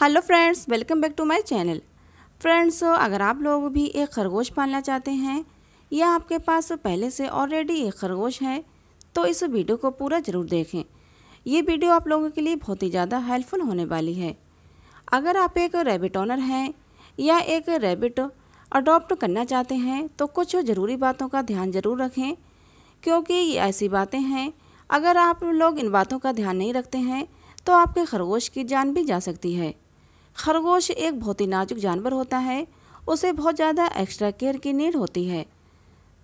Hello friends welcome back to my channel friends अगर आप लोग भी एक खरगोश पालना चाहते हैं या आपके पास पहले से ऑलरेडी एक खरगोश है तो इस वीडियो को पूरा ज़रूर देखें ये वीडियो आप लोगों के लिए बहुत ही ज़्यादा हेल्पफुल होने वाली है अगर आप एक रेबिट ऑनर हैं या एक रेबिट अडोप्ट करना चाहते हैं तो कुछ ज़रूरी बातों का ध्यान ज़रूर रखें क्योंकि ये ऐसी बातें हैं अगर आप लोग इन बातों का ध्यान नहीं रखते हैं तो आपके खरगोश की जान भी जा सकती है खरगोश एक बहुत ही नाजुक जानवर होता है उसे बहुत ज़्यादा एक्स्ट्रा केयर की नीड होती है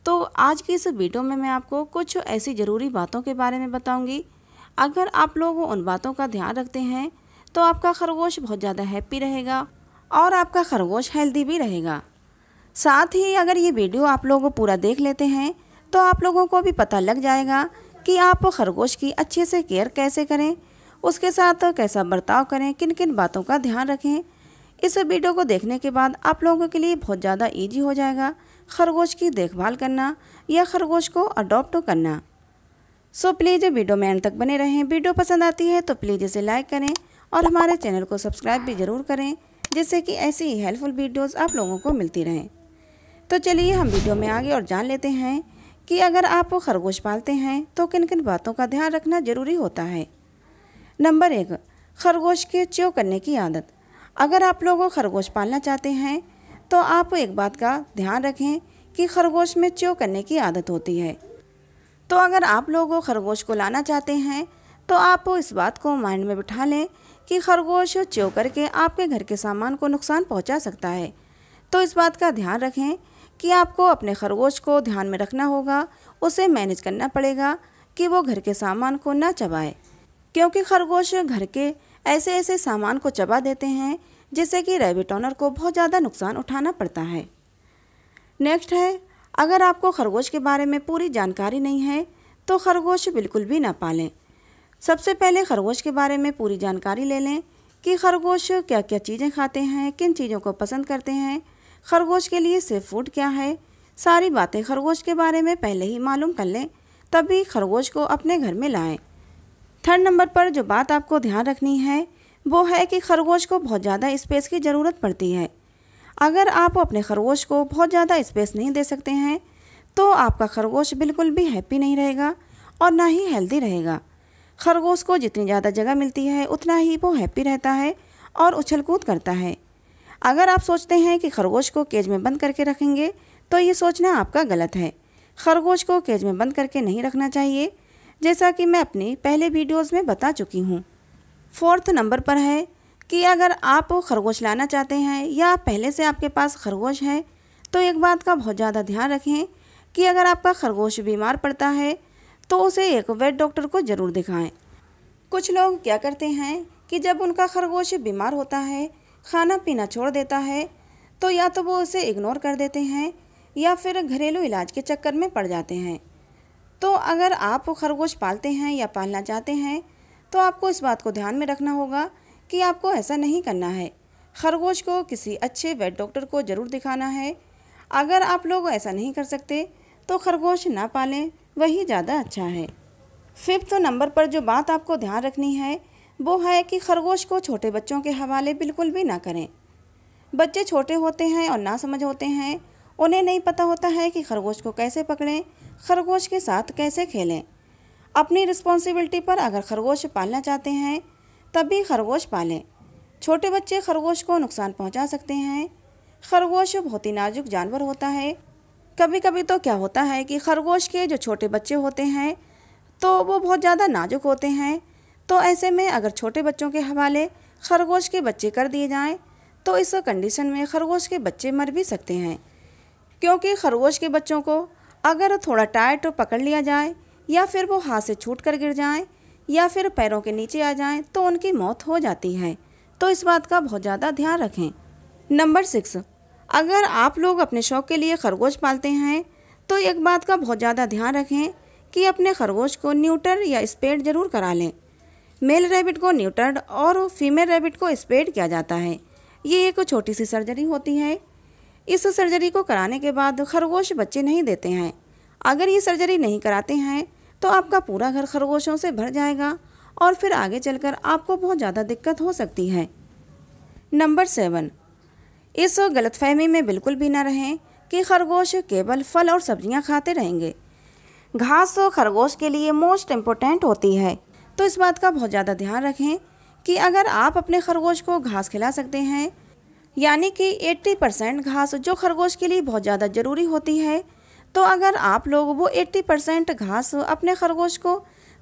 तो आज की इस वीडियो में मैं आपको कुछ ऐसी ज़रूरी बातों के बारे में बताऊंगी अगर आप लोग उन बातों का ध्यान रखते हैं तो आपका खरगोश बहुत ज़्यादा हैप्पी रहेगा और आपका खरगोश हेल्दी भी रहेगा साथ ही अगर ये वीडियो आप लोग पूरा देख लेते हैं तो आप लोगों को भी पता लग जाएगा कि आप खरगोश की अच्छे से केयर कैसे करें उसके साथ कैसा बर्ताव करें किन किन बातों का ध्यान रखें इस वीडियो को देखने के बाद आप लोगों के लिए बहुत ज़्यादा ईजी हो जाएगा खरगोश की देखभाल करना या खरगोश को अडॉप्ट करना सो प्लीज़ वीडियो में एंड तक बने रहें वीडियो पसंद आती है तो प्लीज़ इसे लाइक करें और हमारे चैनल को सब्सक्राइब भी ज़रूर करें जिससे कि ऐसी ही हेल्पफुल वीडियोस आप लोगों को मिलती रहें तो चलिए हम वीडियो में आगे और जान लेते हैं कि अगर आप खरगोश पालते हैं तो किन किन बातों का ध्यान रखना ज़रूरी होता है नंबर एक खरगोश के च्यो करने की आदत अगर आप लोगों खरगोश पालना चाहते हैं तो आप एक बात का ध्यान रखें कि खरगोश में च्यो करने की आदत होती है तो अगर आप लोगों खरगोश को लाना चाहते हैं तो आप इस बात को माइंड में बिठा लें कि खरगोश च्यो करके आपके घर के सामान को नुकसान पहुंचा सकता है तो इस बात का ध्यान रखें कि आपको अपने खरगोश को ध्यान में रखना होगा उसे मैनेज करना पड़ेगा कि वो घर के सामान को ना चबाए क्योंकि खरगोश घर के ऐसे ऐसे सामान को चबा देते हैं जिससे कि रेबिट ऑनर को बहुत ज़्यादा नुकसान उठाना पड़ता है नेक्स्ट है अगर आपको खरगोश के बारे में पूरी जानकारी नहीं है तो खरगोश बिल्कुल भी ना पालें सबसे पहले खरगोश के बारे में पूरी जानकारी ले लें कि खरगोश क्या क्या चीज़ें खाते हैं किन चीज़ों को पसंद करते हैं खरगोश के लिए सेफ फूड क्या है सारी बातें खरगोश के बारे में पहले ही मालूम कर लें तभी खरगोश को अपने घर में लाएं थर्ड नंबर पर जो बात आपको ध्यान रखनी है वो है कि खरगोश को बहुत ज़्यादा स्पेस की ज़रूरत पड़ती है अगर आप अपने खरगोश को बहुत ज़्यादा स्पेस नहीं दे सकते हैं तो आपका खरगोश बिल्कुल भी हैप्पी नहीं रहेगा और ना ही हेल्दी रहेगा खरगोश को जितनी ज़्यादा जगह मिलती है उतना ही वो हैप्पी रहता है और उछल कूद करता है अगर आप सोचते हैं कि खरगोश को केज में बंद करके रखेंगे तो ये सोचना आपका गलत है खरगोश को केज में बंद करके नहीं रखना चाहिए जैसा कि मैं अपने पहले वीडियोस में बता चुकी हूँ फोर्थ नंबर पर है कि अगर आप खरगोश लाना चाहते हैं या पहले से आपके पास खरगोश है तो एक बात का बहुत ज़्यादा ध्यान रखें कि अगर आपका खरगोश बीमार पड़ता है तो उसे एक वेट डॉक्टर को ज़रूर दिखाएं। कुछ लोग क्या करते हैं कि जब उनका खरगोश बीमार होता है खाना पीना छोड़ देता है तो या तो वो उसे इग्नोर कर देते हैं या फिर घरेलू इलाज के चक्कर में पड़ जाते हैं तो अगर आप खरगोश पालते हैं या पालना चाहते हैं तो आपको इस बात को ध्यान में रखना होगा कि आपको ऐसा नहीं करना है खरगोश को किसी अच्छे वेट डॉक्टर को ज़रूर दिखाना है अगर आप लोग ऐसा नहीं कर सकते तो खरगोश ना पालें वही ज़्यादा अच्छा है फिफ्थ नंबर पर जो बात आपको ध्यान रखनी है वो है कि खरगोश को छोटे बच्चों के हवाले बिल्कुल भी ना करें बच्चे छोटे होते हैं और ना समझ होते हैं उन्हें नहीं पता होता है कि खरगोश को कैसे पकड़ें खरगोश के साथ कैसे खेलें अपनी रिस्पॉन्सिबिलिटी पर अगर खरगोश पालना चाहते हैं तब भी खरगोश पालें छोटे बच्चे खरगोश को नुकसान पहुंचा सकते हैं खरगोश बहुत ही नाजुक जानवर होता है कभी कभी तो क्या होता है कि खरगोश के जो छोटे बच्चे होते हैं तो वो बहुत ज़्यादा नाजुक होते हैं तो ऐसे में अगर छोटे बच्चों के हवाले खरगोश के बच्चे कर दिए जाएं तो इस कंडीशन में खरगोश के बच्चे मर भी सकते हैं क्योंकि खरगोश के बच्चों को अगर थोड़ा टाइट तो पकड़ लिया जाए या फिर वो हाथ से छूट कर गिर जाए या फिर पैरों के नीचे आ जाए तो उनकी मौत हो जाती है तो इस बात का बहुत ज़्यादा ध्यान रखें नंबर सिक्स अगर आप लोग अपने शौक के लिए खरगोश पालते हैं तो एक बात का बहुत ज़्यादा ध्यान रखें कि अपने खरगोश को न्यूटर या स्पेड जरूर करा लें मेल रैबिट को न्यूटर्ड और फीमेल रैबिट को स्पेड किया जाता है ये एक छोटी सी सर्जरी होती है इस सर्जरी को कराने के बाद खरगोश बच्चे नहीं देते हैं अगर ये सर्जरी नहीं कराते हैं तो आपका पूरा घर खरगोशों से भर जाएगा और फिर आगे चलकर आपको बहुत ज़्यादा दिक्कत हो सकती है नंबर सेवन इस गलतफहमी में बिल्कुल भी ना रहें कि खरगोश केवल फल और सब्जियां खाते रहेंगे घास खरगोश के लिए मोस्ट इम्पोर्टेंट होती है तो इस बात का बहुत ज़्यादा ध्यान रखें कि अगर आप अपने खरगोश को घास खिला सकते हैं यानी कि 80 परसेंट घास जो खरगोश के लिए बहुत ज़्यादा ज़रूरी होती है तो अगर आप लोग वो 80 परसेंट घास अपने खरगोश को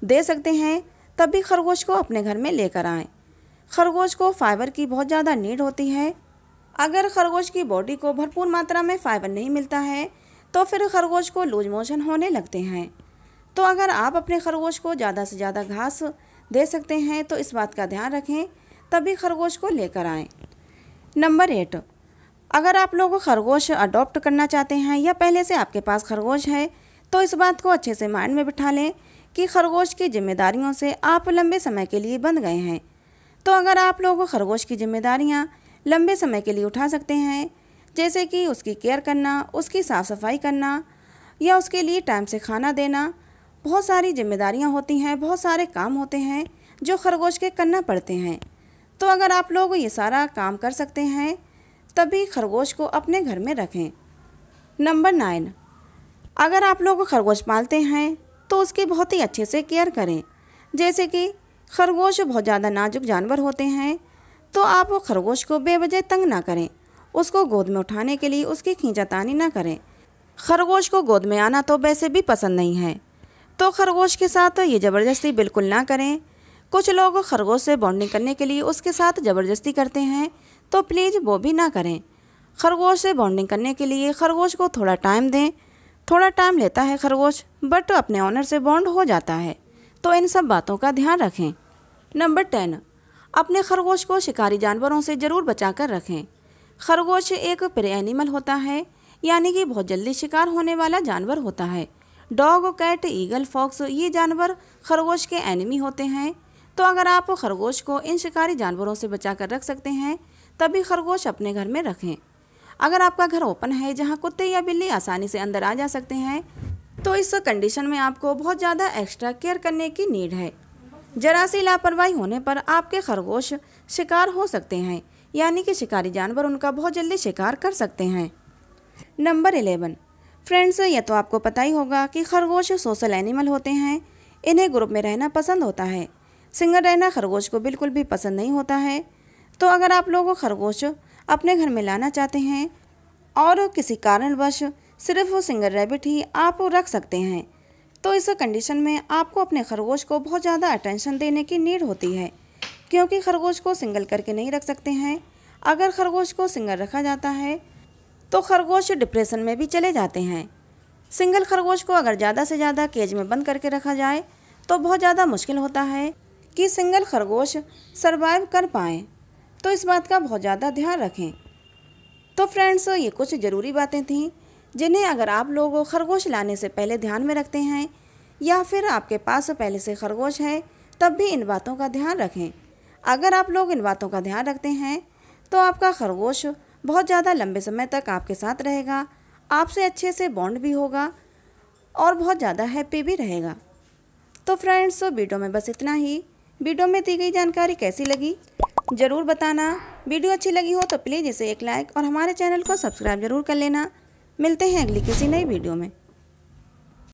दे सकते हैं तब भी खरगोश को अपने घर में लेकर आएँ खरगोश को फाइबर की बहुत ज़्यादा नीड होती है अगर खरगोश की बॉडी को भरपूर मात्रा में फाइबर नहीं मिलता है तो फिर खरगोश को लूज मोशन होने लगते हैं तो अगर आप अपने खरगोश को ज़्यादा से ज़्यादा घास दे सकते हैं तो इस बात का ध्यान रखें तभी खरगोश को लेकर आएँ नंबर एट अगर आप लोग खरगोश अडॉप्ट करना चाहते हैं या पहले से आपके पास खरगोश है तो इस बात को अच्छे से माइंड में बिठा लें कि खरगोश की जिम्मेदारियों से आप लंबे समय के लिए बंध गए हैं तो अगर आप लोग खरगोश की जिम्मेदारियाँ लंबे समय के लिए उठा सकते हैं जैसे कि उसकी केयर करना उसकी साफ़ सफाई करना या उसके लिए टाइम से खाना देना बहुत सारी जिम्मेदारियाँ होती हैं बहुत सारे काम होते हैं जो खरगोश के करना पड़ते हैं तो अगर आप लोग ये सारा काम कर सकते हैं तभी खरगोश को अपने घर में रखें नंबर नाइन अगर आप लोग खरगोश पालते हैं तो उसकी बहुत ही अच्छे से केयर करें जैसे कि खरगोश बहुत ज़्यादा नाजुक जानवर होते हैं तो आप खरगोश को बेवजह तंग ना करें उसको गोद में उठाने के लिए उसकी खींचातानी ना करें खरगोश को गोद में आना तो वैसे भी पसंद नहीं है तो खरगोश के साथ ये ज़बरदस्ती बिल्कुल ना करें कुछ लोग खरगोश से बॉन्डिंग करने के लिए उसके साथ ज़बरदस्ती करते हैं तो प्लीज़ वो भी ना करें खरगोश से बॉन्डिंग करने के लिए खरगोश को थोड़ा टाइम दें थोड़ा टाइम लेता है खरगोश बट अपने ऑनर से बॉन्ड हो जाता है तो इन सब बातों का ध्यान रखें नंबर टेन अपने खरगोश को शिकारी जानवरों से ज़रूर बचा कर रखें खरगोश एक प्रे एनिमल होता है यानी कि बहुत जल्दी शिकार होने वाला जानवर होता है डॉग कैट ईगल फॉक्स ये जानवर खरगोश के एनिमी होते हैं तो अगर आप खरगोश को इन शिकारी जानवरों से बचा कर रख सकते हैं तभी खरगोश अपने घर में रखें अगर आपका घर ओपन है जहाँ कुत्ते या बिल्ली आसानी से अंदर आ जा सकते हैं तो इस कंडीशन में आपको बहुत ज़्यादा एक्स्ट्रा केयर करने की नीड है जरा सी लापरवाही होने पर आपके खरगोश शिकार हो सकते हैं यानी कि शिकारी जानवर उनका बहुत जल्दी शिकार कर सकते हैं नंबर एलेवन फ्रेंड्स यह तो आपको पता ही होगा कि खरगोश सोशल एनिमल होते हैं इन्हें ग्रुप में रहना पसंद होता है सिंगर डायना खरगोश को बिल्कुल भी पसंद नहीं होता है तो अगर आप लोग खरगोश अपने घर में लाना चाहते हैं और किसी कारणवश सिर्फ वो सिंगर रैबिट ही आप रख सकते हैं तो इस कंडीशन में आपको अपने खरगोश को बहुत ज़्यादा अटेंशन देने की नीड होती है क्योंकि खरगोश को सिंगल करके नहीं रख सकते हैं अगर खरगोश को सिंगल रखा जाता है तो खरगोश डिप्रेशन में भी चले जाते हैं सिंगल खरगोश को अगर ज़्यादा से ज़्यादा केज में बंद करके रखा जाए तो बहुत ज़्यादा मुश्किल होता है कि सिंगल खरगोश सर्वाइव कर पाएँ तो इस बात का बहुत ज़्यादा ध्यान रखें तो फ्रेंड्स ये कुछ ज़रूरी बातें थीं जिन्हें अगर आप लोग खरगोश लाने से पहले ध्यान में रखते हैं या फिर आपके पास पहले से खरगोश है तब भी इन बातों का ध्यान रखें अगर आप लोग इन बातों का ध्यान रखते हैं तो आपका खरगोश बहुत ज़्यादा लंबे समय तक आपके साथ रहेगा आपसे अच्छे से बॉन्ड भी होगा और बहुत ज़्यादा हैप्पी भी रहेगा तो फ्रेंड्स वीडियो में बस इतना ही वीडियो में दी गई जानकारी कैसी लगी ज़रूर बताना वीडियो अच्छी लगी हो तो प्लीज़ इसे एक लाइक और हमारे चैनल को सब्सक्राइब जरूर कर लेना मिलते हैं अगली किसी नई वीडियो में